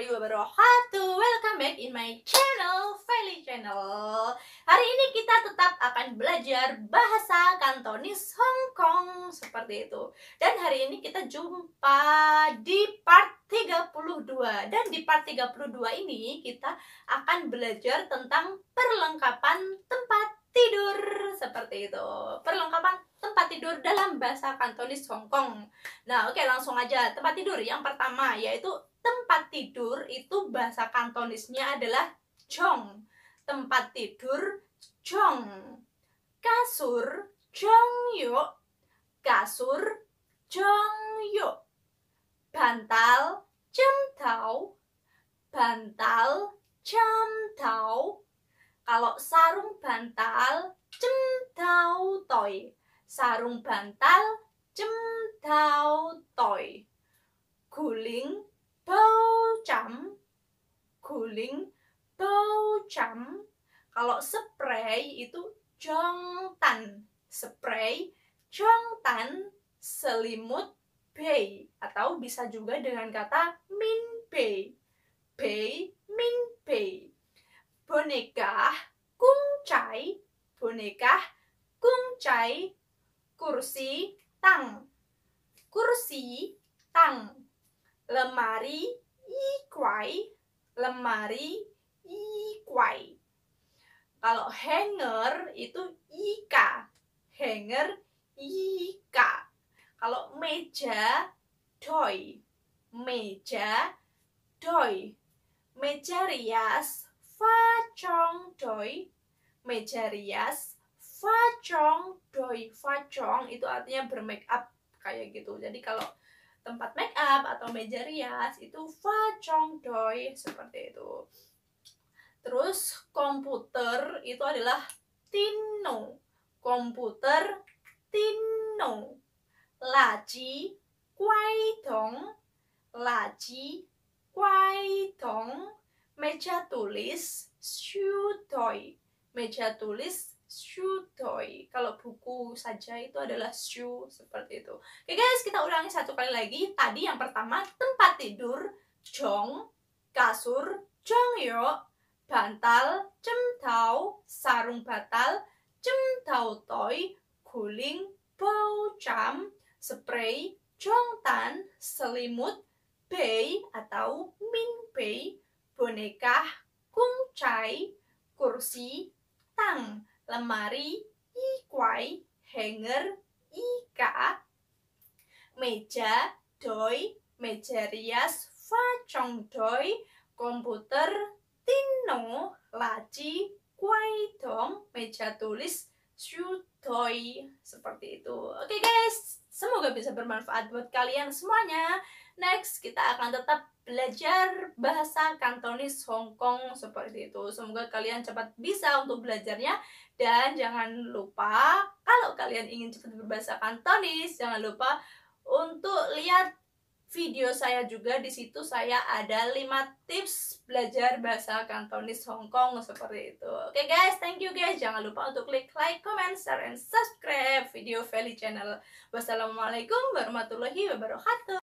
warahmatullahi wabarakatuh Welcome back in my channel, Feli Channel Hari ini kita tetap akan belajar bahasa Kantonis Hong Kong Seperti itu Dan hari ini kita jumpa di part 32 Dan di part 32 ini kita akan belajar tentang perlengkapan tempat tidur Seperti itu Perlengkapan tempat tidur dalam bahasa Kantonis Hong Kong. Nah, oke okay, langsung aja tempat tidur yang pertama yaitu Tempat tidur itu bahasa Kantonisnya adalah jong. Tempat tidur jong. Kasur yuk, Kasur yuk, Bantal tau, Bantal tau, Kalau sarung bantal tau toy. Sarung bantal tau toy. Guling bau cam guling bau cam kalau spray itu tan, spray tan, selimut bay atau bisa juga dengan kata min bay, bay min bay. boneka kungcai boneka kungcai kursi tang kursi tang lemari i kuai lemari i kuai kalau hanger itu ika hanger ika kalau meja doi meja doi meja rias facong doi meja rias facong doi facong itu artinya bermake up kayak gitu jadi kalau tempat make up atau meja rias itu fa chong doi seperti itu. Terus komputer itu adalah tino. Komputer tino. Laci kuai dong. Laci kuai dong. Meja tulis shu doi. Meja tulis shutoi kalau buku saja itu adalah shu seperti itu oke guys kita ulangi satu kali lagi tadi yang pertama tempat tidur jong kasur jongyo bantal cemtau sarung batal cemtau toy guling bau cam spray jongtan selimut bei atau min bei boneka kungcai kursi tang lemari kuai hanger ika, meja doi, meja rias chong doi, komputer tino, laci kuai dong, meja tulis toy, seperti itu. Oke okay guys, semoga bisa bermanfaat buat kalian semuanya. Next, kita akan tetap belajar bahasa Kantonis Hong Kong seperti itu. Semoga kalian cepat bisa untuk belajarnya dan jangan lupa kalau kalian ingin cepat berbahasa Kantonis, jangan lupa untuk lihat video saya juga di situ saya ada 5 tips belajar bahasa Kantonis Hong Kong seperti itu. Oke okay guys, thank you guys. Jangan lupa untuk klik like, comment, share and subscribe video Feli channel. Wassalamualaikum warahmatullahi wabarakatuh.